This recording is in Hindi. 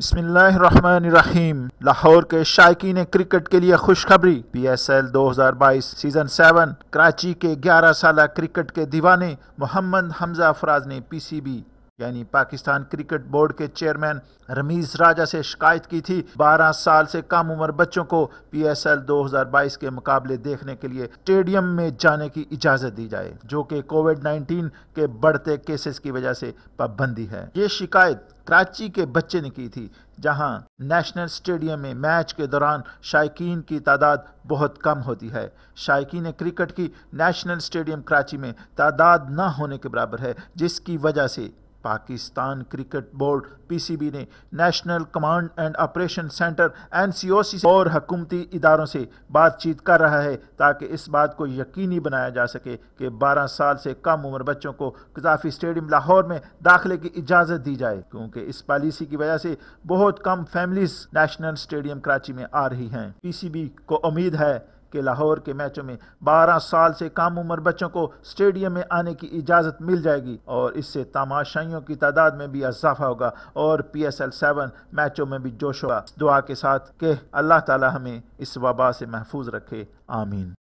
बसमीम लाहौर के शायकीन क्रिकेट के लिए खुशखबरी पी एस एल दो हज़ार बाईस सीज़न सेवन कराची के ग्यारह साल क्रिकेट के दीवाने मोहम्मद हमजा अफराज ने पी सी बी यानी पाकिस्तान क्रिकेट बोर्ड के चेयरमैन रमीज राजा से शिकायत की थी 12 साल से कम उम्र बच्चों को पीएसएल 2022 के मुकाबले देखने के लिए स्टेडियम में जाने की इजाज़त दी जाए जो कि कोविड 19 के बढ़ते केसेस की वजह से पाबंदी है ये शिकायत कराची के बच्चे ने की थी जहां नेशनल स्टेडियम में मैच के दौरान शायकीन की तादाद बहुत कम होती है शायकीन क्रिकेट की नेशनल स्टेडियम कराची में तादाद ना होने के बराबर है जिसकी वजह से पाकिस्तान क्रिकेट बोर्ड पीसीबी ने national command and operation centre NCOC और हकूमती इदारों से बातचीत कर रहा है ताकि इस बात को यकीनी बनाया जा सके कि 12 साल से कम उम्र बच्चों को कजाफी स्टेडियम लाहौर में दाखिले की इजाज़त दी जाए क्योंकि इस पॉलिसी की वजह से बहुत कम फैमिलीज नेशनल स्टेडियम कराची में आ रही हैं बी को उम्मीद है कि लाहौर के मैचों में 12 साल से कम उम्र बच्चों को स्टेडियम में आने की इजाज़त मिल जाएगी और इससे तमाशाइयों की तादाद में भी इजाफा होगा और पी एस एल सेवन मैचों में भी जोश होगा दुआ के साथ के अल्लाह ताला हमें इस वबा से महफूज रखे आमीन